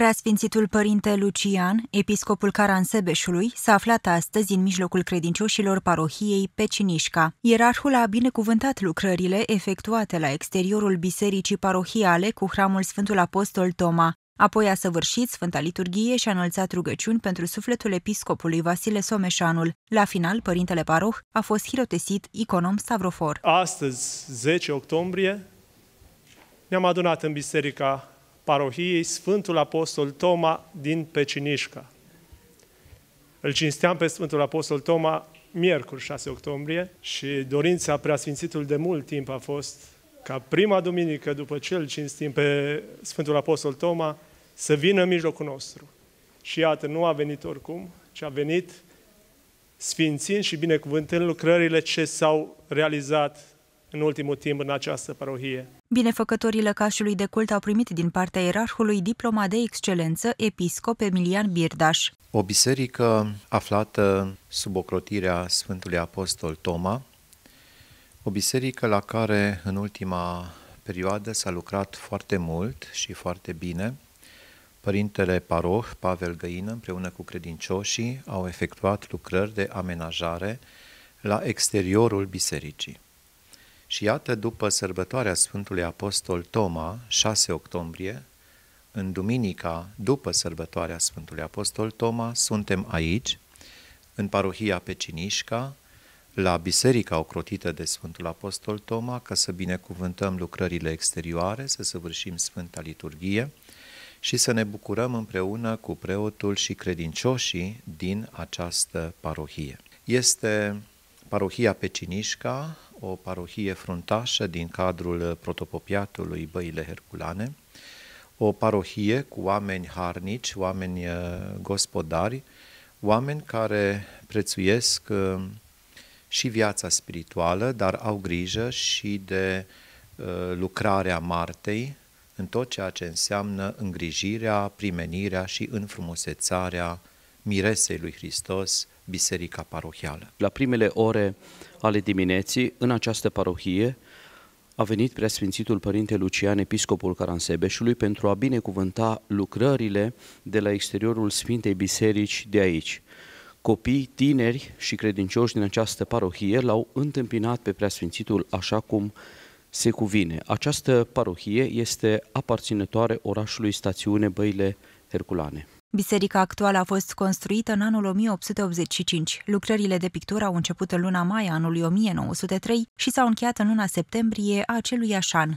Preasfințitul părinte Lucian, episcopul Caransebeșului, s-a aflat astăzi în mijlocul credincioșilor parohiei Pecinișca. Ierarhul a binecuvântat lucrările efectuate la exteriorul bisericii parohiale cu hramul Sfântul Apostol Toma. Apoi a săvârșit Sfânta Liturghie și a înălțat rugăciuni pentru sufletul episcopului Vasile Someșanul. La final, părintele paroh a fost hirotesit iconom Stavrofor. Astăzi, 10 octombrie, ne-am adunat în biserica parohiei Sfântul Apostol Toma din Pecinișca. Îl cinsteam pe Sfântul Apostol Toma miercuri 6 octombrie și dorința preasfințitului de mult timp a fost ca prima duminică după ce îl cinstim pe Sfântul Apostol Toma să vină în mijlocul nostru. Și iată, nu a venit oricum, ci a venit sfințind și binecuvântând lucrările ce s-au realizat în ultimul timp în această parohie. Binefăcătorii lăcașului de cult au primit din partea ierarhului diploma de excelență episcop Emilian Birdaș. O biserică aflată sub ocrotirea Sfântului Apostol Toma, o biserică la care în ultima perioadă s-a lucrat foarte mult și foarte bine. Părintele Paroh, Pavel Găină, împreună cu credincioșii, au efectuat lucrări de amenajare la exteriorul bisericii. Și iată, după sărbătoarea Sfântului Apostol Toma, 6 octombrie, în duminica după sărbătoarea Sfântului Apostol Toma, suntem aici, în parohia Pecinișca, la biserica ocrotită de Sfântul Apostol Toma, ca să binecuvântăm lucrările exterioare, să săvârșim Sfânta Liturghie și să ne bucurăm împreună cu preotul și credincioșii din această parohie. Este parohia Pecinișca, o parohie fruntașă din cadrul protopopiatului Băile Herculane, o parohie cu oameni harnici, oameni uh, gospodari, oameni care prețuiesc uh, și viața spirituală, dar au grijă și de uh, lucrarea Martei în tot ceea ce înseamnă îngrijirea, primenirea și înfrumusețarea miresei lui Hristos, biserica parohială. La primele ore ale dimineții, în această parohie, a venit preasfințitul Părinte Lucian, episcopul Caransebeșului, pentru a binecuvânta lucrările de la exteriorul Sfintei Biserici de aici. Copii, tineri și credincioși din această parohie l-au întâmpinat pe preasfințitul așa cum se cuvine. Această parohie este aparținătoare orașului stațiune Băile Herculane. Biserica actuală a fost construită în anul 1885. Lucrările de pictură au început în luna mai anului 1903 și s-au încheiat în luna septembrie a acelui an.